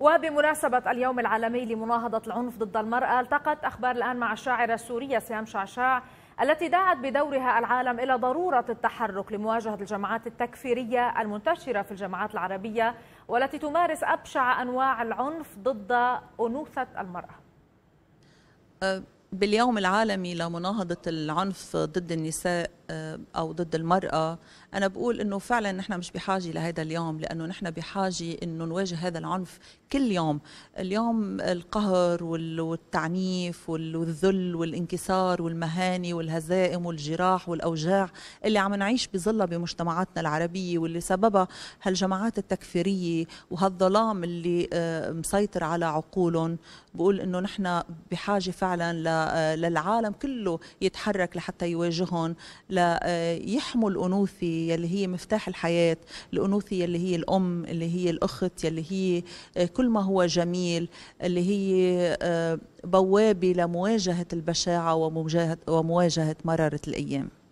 وبمناسبة اليوم العالمي لمناهضة العنف ضد المرأة التقت أخبار الآن مع الشاعرة السورية سيام شعشاع التي دعت بدورها العالم إلى ضرورة التحرك لمواجهة الجماعات التكفيرية المنتشرة في الجماعات العربية والتي تمارس أبشع أنواع العنف ضد أنوثة المرأة أه، باليوم العالمي لمناهضة العنف ضد النساء او ضد المراه انا بقول انه فعلا نحن مش بحاجه لهذا اليوم لانه نحن بحاجه انه نواجه هذا العنف كل يوم اليوم القهر والتعنيف والذل والانكسار والمهاني والهزائم والجراح والاوجاع اللي عم نعيش بظلها بمجتمعاتنا العربيه واللي سببها هالجماعات التكفيريه وهالظلام اللي آه، مسيطر على عقولهم بقول انه نحن بحاجه فعلا للعالم كله يتحرك لحتى يواجههم ليحموا آه، الأنوثة يلي هي مفتاح الحياة الأنوثة يلي هي الأم اللي هي الأخت يلي هي آه، كل ما هو جميل اللي هي آه، بوابة لمواجهة البشاعة ومواجهة مرارة الأيام